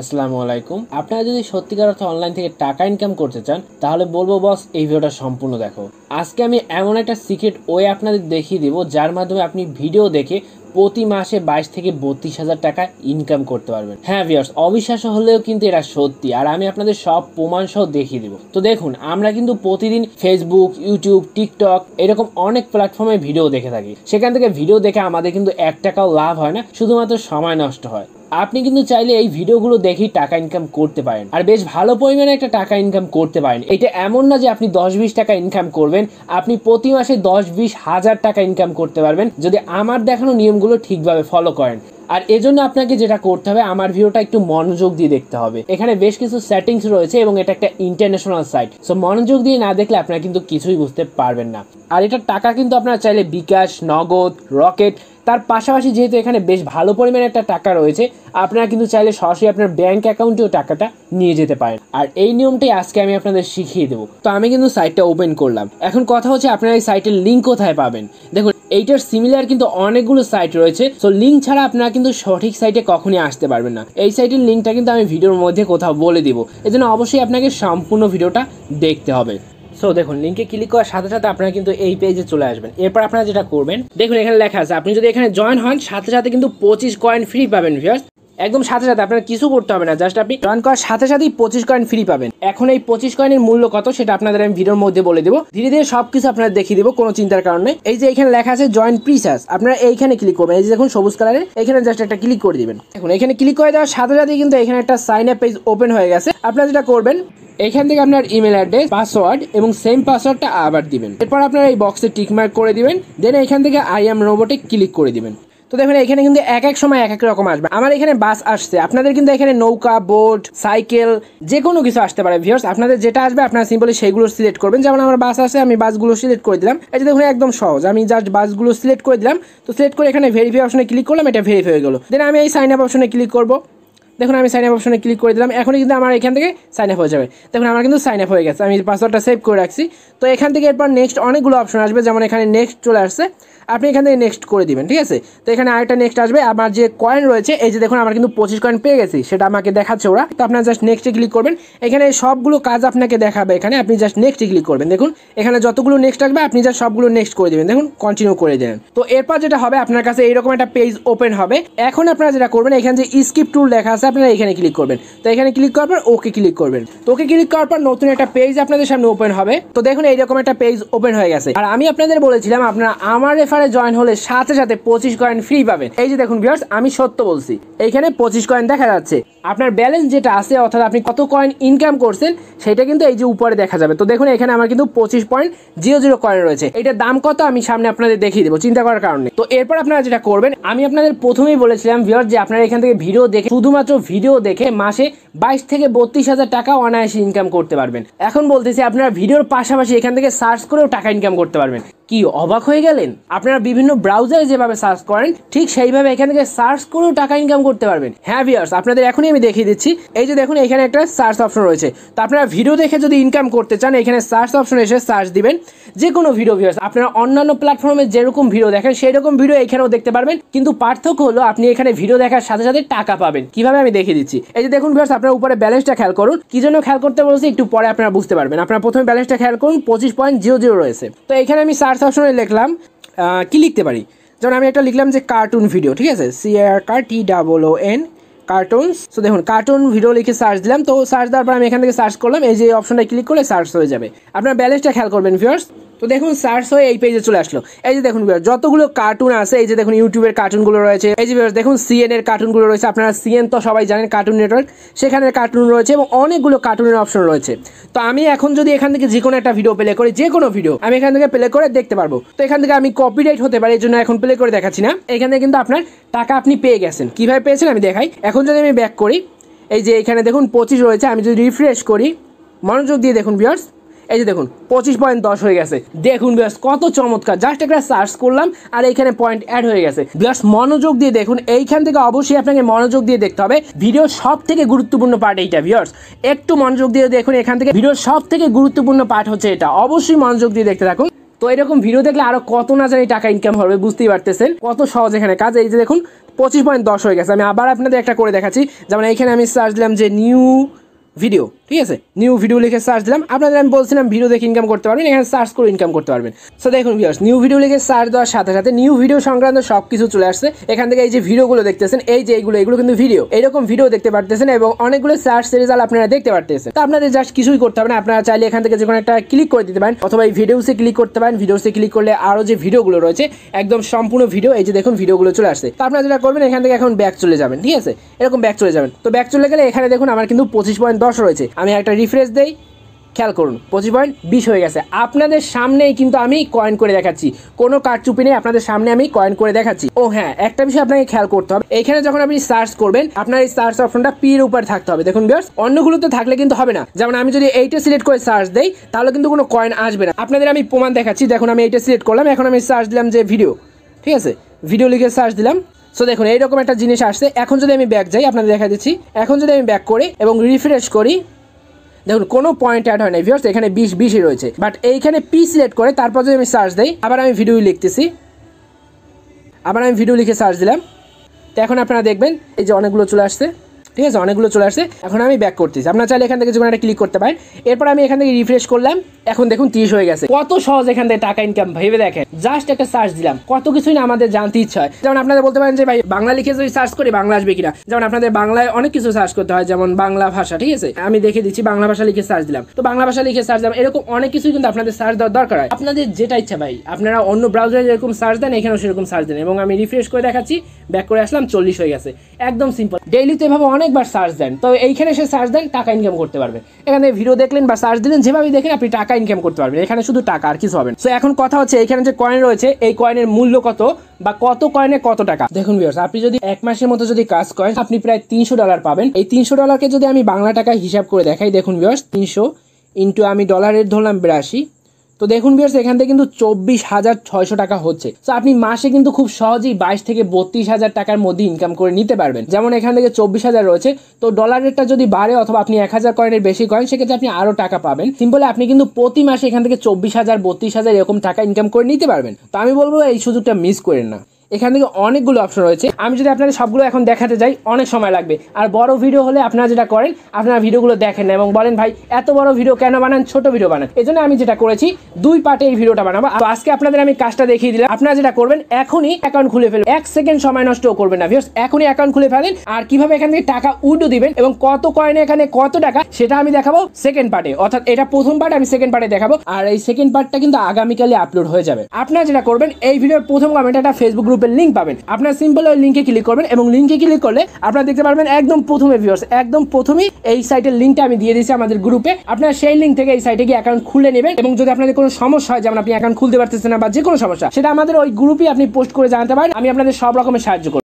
আসসালামু আলাইকুম আপনারা যদি সত্যিকার অর্থে অনলাইন থেকে টাকা ইনকাম করতে চান তাহলে বলবো বস এই ভিডিওটা সম্পূর্ণ দেখো আজকে আমি এমন একটা সিক্রেট ওয়ে আপনাদের দেখিয়ে দেবো যার মাধ্যমে আপনি ভিডিও দেখে প্রতি মাসে বাইশ থেকে বত্রিশ হাজার টাকা ইনকাম করতে পারবেন হ্যাঁ ভিওর্স অবিশ্বাস হলেও কিন্তু এটা সত্যি আর আমি আপনাদের সব প্রমাণ সহ দেখিয়ে দেবো তো দেখুন আমরা কিন্তু প্রতিদিন ফেসবুক ইউটিউব টিকটক এরকম অনেক প্ল্যাটফর্মে ভিডিও দেখে থাকি সেখান থেকে ভিডিও দেখে আমাদের কিন্তু এক টাকাও লাভ হয় না শুধুমাত্র সময় নষ্ট হয় আপনি কিন্তু চাইলে এই ভিডিওগুলো দেখেই টাকা ইনকাম করতে পারেন আর বেশ ভালো পরিমাণে একটা টাকা ইনকাম করতে পারেন এটা এমন না যে আপনি দশ বিশ টাকা ইনকাম করবেন আপনি প্রতি মাসে দশ বিশ হাজার টাকা ইনকাম করতে পারবেন যদি আমার দেখানো নিয়মগুলো ঠিকভাবে ফলো করেন আর এজন্য আপনাকে যেটা করতে হবে আমার ভিডিওটা একটু মনোযোগ দিয়ে দেখতে হবে এখানে বেশ কিছু সেটিংস রয়েছে এবং এটা একটা ইন্টারন্যাশনাল সাইট সো মনোযোগ দিয়ে না দেখলে আপনারা কিন্তু কিছুই বুঝতে পারবেন না আর এটা টাকা কিন্তু আপনারা চাইলে বিকাশ নগদ রকেট তার পাশাপাশি যেহেতু এখানে বেশ ভালো পরিমাণে একটা টাকা রয়েছে আপনারা কিন্তু চাইলে সরাসরি আপনার ব্যাঙ্ক অ্যাকাউন্টেও টাকাটা নিয়ে যেতে পারেন আর এই নিয়মটাই আজকে আমি আপনাদের শিখিয়ে দেবো তো আমি কিন্তু সাইটটা ওপেন করলাম এখন কথা হচ্ছে আপনারা এই সাইটের লিঙ্ক কোথায় পাবেন দেখুন এইটার সিমিলার কিন্তু অনেকগুলো সাইট রয়েছে সো লিঙ্ক ছাড়া আপনারা কিন্তু সঠিক সাইটে কখনই আসতে পারবেন না এই সাইটের লিঙ্কটা কিন্তু আমি ভিডিওর মধ্যে কোথাও বলে দিব এজন্য অবশ্যই আপনাকে সম্পূর্ণ ভিডিওটা দেখতে হবে সো দেখুন লিঙ্কে ক্লিক করার সাথে সাথে আপনারা কিন্তু এই পেজে চলে আসবেন এরপর আপনারা যেটা করবেন দেখুন এখানে লেখা আছে আপনি যদি এখানে জয়েন হন সাথে সাথে কিন্তু পঁচিশ কয়েন ফ্রি পাবেন ভিয়ার্স একদম সাথে সাথে আপনার কিছু করতে হবে না জাস্ট আপনি জয়েন করার সাথে সাথেই পঁচিশ কয়েন ফ্রি পাবেন এখন এই পঁচিশ কয়েনের মূল্য কত সেটা আপনাদের আমি ভিডিওর মধ্যে বলে দেবো ধীরে ধীরে সব কিছু আপনারা দেখিয়ে দেবো কোনো চিন্তার কারণে এই যে এখানে লেখা আছে জয়েন প্রিসাস আপনারা এইখানে ক্লিক করবেন এই যে দেখুন সবুজ কালারের এখানে জাস্ট একটা ক্লিক করে দিবেন দেখুন এখানে ক্লিক করে দেওয়ার সাথে সাথেই কিন্তু এখানে একটা সাইন আপ পেজ ওপেন হয়ে গেছে আপনারা যেটা করবেন এখান থেকে আপনার ইমেল অ্যাড্রেস পাসওয়ার্ড এবং সেম পাসওয়ার্ডটা আবার দিবেন এরপর আপনারা এই বক্সে টিকমার্ক করে দিবেন দেন এখান থেকে আই এম রোবটে ক্লিক করে দিবেন তো দেখেন এখানে কিন্তু এক এক সময় এক এক রকম আসবে আমার এখানে বাস আসছে আপনাদের কিন্তু এখানে নৌকা বোট সাইকেল যে কোনো কিছু আসতে পারে ভিউর্স আপনাদের যেটা আসবে আপনারা সিম্পলি সেগুলো সিলেক্ট করবেন যেমন আমার বাস আসে আমি বাসগুলো সিলেক্ট করে দিলাম এটা দেখুন একদম সহজ আমি জাস্ট বাসগুলো সিলেক্ট করে দিলাম তো সিলেক্ট করে এখানে ভেরিফাই অপশনে ক্লিক করলাম এটা ভেরিফাই হয়ে গেলো দেন আমি এই সাইন আপ অপশনে ক্লিক করবো দেখুন আমি সাইন আপ অপশনে ক্লিক করে দিলাম এখনই কিন্তু আমার এখান থেকে সাইন আপ হয়ে যাবে দেখুন আমার কিন্তু সাইন আপ হয়ে গেছে আমি পাসওয়ার্ডটা সেভ করে রাখছি তো এখান থেকে এরপর নেক্সট অনেকগুলো অপশন আসবে যেমন এখানে নেক্সট চলে আসছে আপনি এখান থেকে নেক্সট করে দিবেন ঠিক আছে তো এখানে আরেকটা নেক্সট আসবে আমার যে কয়েন রয়েছে এই যে দেখুন আমার কিন্তু পঁচিশ কয়েন পেয়ে গেছি সেটা আমাকে দেখাচ্ছে ওরা তো আপনার জাস্ট নেক্সটে ক্লিক করবেন এখানে সবগুলো কাজ আপনাকে দেখাবে এখানে আপনি জাস্ট নেক্সটে ক্লিক করবেন দেখুন এখানে যতগুলো নেক্সট আসবে আপনি জাস্ট সবগুলো নেক্সট করে দেবেন দেখুন কন্টিনিউ করে দেবেন তো এরপর যেটা হবে আপনার কাছে এইরকম একটা পেজ ওপেন হবে এখন আপনারা যেটা করবেন এখানে যে স্কিপ টুল লেখা আছে আছে আপনারা এখানে ক্লিক করবেন তো এখানে ক্লিক করার পর ওকে ক্লিক করবেন তো ওকে ক্লিক করার পর নতুন একটা পেজ আপনাদের সামনে ওপেন হবে তো দেখুন এইরকম একটা পেজ ওপেন হয়ে গেছে আর আমি আপনাদের বলেছিলাম আপনারা আমার রেফারে জয়েন হলে সাথে সাথে পঁচিশ কয়েন ফ্রি পাবেন এই যে দেখুন ভিউয়ার্স আমি সত্য বলছি এইখানে পঁচিশ কয়েন দেখা যাচ্ছে আপনার ব্যালেন্স যেটা আছে অর্থাৎ আপনি কত কয়েন ইনকাম করছেন সেটা কিন্তু এই যে উপরে দেখা যাবে তো দেখুন এখানে আমার কিন্তু পঁচিশ পয়েন্ট জিরো জিরো কয়েন রয়েছে এটা দাম কত আমি সামনে আপনাদের দেখিয়ে দেবো চিন্তা করার কারণে তো এরপর আপনারা যেটা করবেন আমি আপনাদের প্রথমেই বলেছিলাম ভিউয়ার্স যে আপনারা এখান থেকে ভিডিও দেখে শুধুমাত্র ভিডিও দেখে মাসে বাইশ থেকে বত্রিশ হাজার টাকা অনায়াসে ইনকাম করতে পারবেন এখন বলতেছি আপনারা ভিডিওর পাশাপাশি এখান থেকে সার্চ করেও টাকা ইনকাম করতে পারবেন কি অবাক হয়ে গেলেন আপনারা বিভিন্ন ব্রাউজারে যেভাবে সার্চ করেন ঠিক সেইভাবে এখান থেকে সার্চ করেও টাকা ইনকাম করতে পারবেন হ্যাঁ ভিয়ার্স আপনাদের এখনই আমি দেখিয়ে দিচ্ছি এই যে দেখুন এখানে একটা সার্চ অপশন রয়েছে তো আপনারা ভিডিও দেখে যদি ইনকাম করতে চান এখানে সার্চ অপশন এসে সার্চ দিবেন যে কোনো ভিডিও ভিউয়ার্স আপনারা অন্যান্য প্ল্যাটফর্মে যেরকম ভিডিও দেখেন সেই রকম ভিডিও এখানেও দেখতে পারবেন কিন্তু পার্থক্য হলো আপনি এখানে ভিডিও দেখার সাথে সাথে টাকা পাবেন কিভাবে আমি দেখিয়ে দিচ্ছি এই যে দেখুন ভিউয়ার্স আপনার উপরে ব্যালেন্সটা খেয়াল করুন কি জন্য খেয়াল করতে বলছি একটু পরে আপনারা বুঝতে পারবেন আপনারা প্রথমে ব্যালেন্সটা খেয়াল করুন পঁচিশ পয়েন্ট জিরো জিরো রয়েছে তো এখানে আমি সার্চ সার্চ অপশনে লিখলাম কি লিখতে পারি যেমন আমি একটা লিখলাম যে কার্টুন ভিডিও ঠিক আছে C R car T double O N cartoons তো দেখুন কার্টুন ভিডিও লিখে সার্চ দিলাম তো সার্চ দেওয়ার পর আমি এখান থেকে সার্চ করলাম এই যে অপশনটা ক্লিক করলে সার্চ হয়ে যাবে আপনার ব্যালেন্সটা খেয়াল করবেন ফিওর্স তো দেখুন সার্চ হয়ে এই পেজে চলে আসলো এই যে দেখুন যতগুলো কার্টুন আছে এই যে দেখুন ইউটিউবের কার্টুনগুলো রয়েছে এই যে দেখুন সিএন এর কার্টুনগুলো রয়েছে আপনারা সিএন তো সবাই জানেন কার্টুন নেটওয়ার্ক সেখানে কার্টুন রয়েছে এবং অনেকগুলো কার্টুনের অপশন রয়েছে তো আমি এখন যদি এখান থেকে যে কোনো একটা ভিডিও প্লে করি যে কোনো ভিডিও আমি এখান থেকে প্লে করে দেখতে পারবো তো এখান থেকে আমি কপিরাইট হতে পারি এই জন্য এখন প্লে করে দেখাচ্ছি না এখানে কিন্তু আপনার টাকা আপনি পেয়ে গেছেন কীভাবে পেয়েছেন আমি দেখাই এখন যদি আমি ব্যাক করি এই যে এখানে দেখুন পঁচিশ রয়েছে আমি যদি রিফ্রেশ করি মনোযোগ দিয়ে দেখুন ভিওর্স এই যে দেখুন পঁচিশ পয়েন্ট দশ হয়ে গেছে দেখুন বিয়াস কত চমৎকার জাস্ট একটা সার্চ করলাম আর এইখানে পয়েন্ট অ্যাড হয়ে গেছে বিয়াস মনোযোগ দিয়ে দেখুন এইখান থেকে অবশ্যই আপনাকে মনোযোগ দিয়ে দেখতে হবে ভিডিও সব থেকে গুরুত্বপূর্ণ পার্ট এইটা ভিওর্স একটু মনোযোগ দিয়ে দেখুন এখান থেকে ভিডিও সব থেকে গুরুত্বপূর্ণ পার্ট হচ্ছে এটা অবশ্যই মনোযোগ দিয়ে দেখতে থাকুন তো এরকম ভিডিও দেখলে আরো কত না জানি টাকা ইনকাম হবে বুঝতেই পারতেছেন কত সহজ এখানে কাজ এই যে দেখুন পঁচিশ পয়েন্ট দশ হয়ে গেছে আমি আবার আপনাদের একটা করে দেখাচ্ছি যেমন এইখানে আমি সার্চ দিলাম যে নিউ ভিডিও ঠিক আছে নিউ ভিডিও লিখে সার্চ দিলাম আপনাদের আমি বলছিলাম ভিডিও দেখে ইনকাম করতে পারবেন এখানে সার্চ করে ইনকাম করতে পারবেন সো দেখুন ভিউস নিউ ভিডিও লিখে সার্চ দেওয়ার সাথে সাথে নিউ ভিডিও সংক্রান্ত সব কিছু চলে আসছে এখান থেকে এই যে ভিডিওগুলো দেখতেছেন এই যে এইগুলো এগুলো কিন্তু ভিডিও এরকম ভিডিও দেখতে পারতেছেন এবং অনেকগুলো সার্চ রেজাল্ট আপনারা দেখতে পারতেছেন তো আপনাদের জাস্ট কিছুই করতে হবে না আপনারা চাইলে এখান থেকে যে কোনো একটা ক্লিক করে দিতে পারেন অথবা এই ভিডিওসে ক্লিক করতে পারেন ভিডিওসে ক্লিক করলে আরও যে ভিডিওগুলো রয়েছে একদম সম্পূর্ণ ভিডিও এই যে দেখুন ভিডিওগুলো চলে আসছে তো আপনারা যেটা করবেন এখান থেকে এখন ব্যাক চলে যাবেন ঠিক আছে এরকম ব্যাক চলে যাবেন তো ব্যাক চলে গেলে এখানে দেখুন আমার কিন্তু পঁচিশ পয়েন্ট দশ রয়েছে আমি একটা রিফ্রেশ দেই খেয়াল করুন পঁচিশ পয়েন্ট বিশ হয়ে গেছে আপনাদের সামনেই কিন্তু আমি কয়েন করে দেখাচ্ছি কোনো কারচুপি নেই আপনাদের সামনে আমি কয়েন করে দেখাচ্ছি ও হ্যাঁ একটা বিষয় আপনাকে খেয়াল করতে হবে এখানে যখন আপনি সার্চ করবেন আপনার এই সার্চ অপশনটা পির উপর থাকতে হবে দেখুন বিয়ার্স তো থাকলে কিন্তু হবে না যেমন আমি যদি এইটা সিলেক্ট করে সার্চ দেই তাহলে কিন্তু কোনো কয়েন আসবে না আপনাদের আমি প্রমাণ দেখাচ্ছি দেখুন আমি এইটা সিলেক্ট করলাম এখন আমি সার্চ দিলাম যে ভিডিও ঠিক আছে ভিডিও লিখে সার্চ দিলাম সো দেখুন এইরকম একটা জিনিস আসছে এখন যদি আমি ব্যাক যাই আপনাদের দেখা দিচ্ছি এখন যদি আমি ব্যাক করি এবং রিফ্রেশ করি দেখুন কোনো পয়েন্ট অ্যাড হয় না ভিউর্স এখানে বিশ বিশই রয়েছে বাট এইখানে পি সিলেক্ট করে তারপর যদি আমি সার্চ দিই আবার আমি ভিডিও লিখতেছি আবার আমি ভিডিও লিখে সার্চ দিলাম তো এখন আপনারা দেখবেন এই যে অনেকগুলো চলে আসছে ঠিক আছে অনেকগুলো চলে আসছে এখন আমি ব্যাক করতেছি আপনার চাইলে এখান থেকে যখন একটা ক্লিক করতে পারেন এরপর আমি এখান থেকে রিফ্রেশ করলাম এখন দেখুন তিরিশ হয়ে গেছে কত সহজ এখান থেকে টাকা ইনকাম ভেবে দেখেন জাস্ট একটা সার্চ দিলাম কত কিছুই না আমাদের জানতে ইচ্ছা হয় যেমন আপনাদের বলতে পারেন যে ভাই বাংলা লিখে যদি সার্চ করি বাংলা আসবে কিনা যেমন আপনাদের বাংলায় অনেক কিছু সার্চ করতে হয় যেমন বাংলা ভাষা ঠিক আছে আমি দেখে দিচ্ছি বাংলা ভাষা লিখে সার্চ দিলাম তো বাংলা ভাষা লিখে সার্চ দিলাম এরকম অনেক কিছুই কিন্তু আপনাদের সার্চ দেওয়ার দরকার হয় আপনাদের যেটা ইচ্ছা ভাই আপনারা অন্য ব্রাউজারে যেরকম সার্চ দেন এখানেও সেরকম সার্চ দেন এবং আমি রিফ্রেশ করে দেখাচ্ছি ব্যাক করে আসলাম চল্লিশ হয়ে গেছে একদম সিম্পল ডেইলি তো এভাবে অনেক অনেকবার সার্চ দেন তো এইখানে এসে সার্চ দেন টাকা ইনকাম করতে পারবে এখানে ভিডিও দেখলেন বা সার্চ দিলেন যেভাবে দেখেন আপনি টাকা ইনকাম করতে পারবেন এখানে শুধু টাকা আর কিছু হবে তো এখন কথা হচ্ছে এখানে যে কয়েন রয়েছে এই কয়েনের মূল্য কত বা কত কয়েনে কত টাকা দেখুন ভিউর্স আপনি যদি এক মাসের মতো যদি কাজ করেন আপনি প্রায় তিনশো ডলার পাবেন এই তিনশো ডলারকে যদি আমি বাংলা টাকায় হিসাব করে দেখাই দেখুন ভিউর্স তিনশো ইন্টু আমি ডলারের ধরলাম বিরাশি তো দেখুন বিয়ার্স এখান থেকে কিন্তু চব্বিশ হাজার ছয়শো টাকা হচ্ছে তো আপনি মাসে কিন্তু খুব সহজেই বাইশ থেকে বত্রিশ হাজার টাকার মধ্যে ইনকাম করে নিতে পারবেন যেমন এখান থেকে চব্বিশ হাজার রয়েছে তো ডলার রেটটা যদি বাড়ে অথবা আপনি এক হাজার কয়েনের বেশি কয়েন সেক্ষেত্রে আপনি আরও টাকা পাবেন সিম্পলে আপনি কিন্তু প্রতি মাসে এখান থেকে চব্বিশ হাজার বত্রিশ হাজার এরকম টাকা ইনকাম করে নিতে পারবেন তো আমি বলবো এই সুযোগটা মিস করেন না এখান থেকে অনেকগুলো অপশন রয়েছে আমি যদি আপনাদের সবগুলো এখন দেখাতে যাই অনেক সময় লাগবে আর বড় ভিডিও হলে আপনারা যেটা করেন আপনারা ভিডিওগুলো দেখেন এবং বলেন ভাই এত বড় ভিডিও কেন বানান ছোট ভিডিও বানান এই আমি যেটা করেছি দুই পার্টে এই ভিডিওটা বানাবো আর আজকে আপনাদের আমি কাজটা দেখিয়ে দিলাম আপনারা যেটা করবেন এখনই অ্যাকাউন্ট খুলে ফেলবেন এক সেকেন্ড সময় নষ্ট করবেন না ভিওস এখনই অ্যাকাউন্ট খুলে ফেলেন আর কিভাবে এখান থেকে টাকা উডো দিবেন এবং কত কয়েনে এখানে কত টাকা সেটা আমি দেখাবো সেকেন্ড পার্টে অর্থাৎ এটা প্রথম পার্ট আমি সেকেন্ড পার্টে দেখাবো আর এই সেকেন্ড পার্টটা কিন্তু আগামীকালে আপলোড হয়ে যাবে আপনারা যেটা করবেন এই ভিডিওর প্রথম কমেন্ট একটা ফেসবুক গ্রুপের লিঙ্ক পাবেন আপনার সিম্পল ওই লিঙ্কে ক্লিক করবেন এবং লিঙ্কে ক্লিক করলে আপনারা দেখতে পারবেন একদম প্রথমে ভিউর্স একদম প্রথমেই এই সাইটের লিঙ্কটা আমি দিয়ে দিয়েছি আমাদের গ্রুপে আপনারা সেই লিঙ্ক থেকে এই সাইটে গিয়ে অ্যাকাউন্ট খুলে নেবেন এবং যদি আপনাদের কোনো সমস্যা হয় যেমন আপনি অ্যাকাউন্ট খুলতে পারতেছেন না বা যে কোনো সমস্যা সেটা আমাদের ওই গ্রুপে আপনি পোস্ট করে জানাতে পারেন আমি আপনাদের সব রকমের সাহায্য করব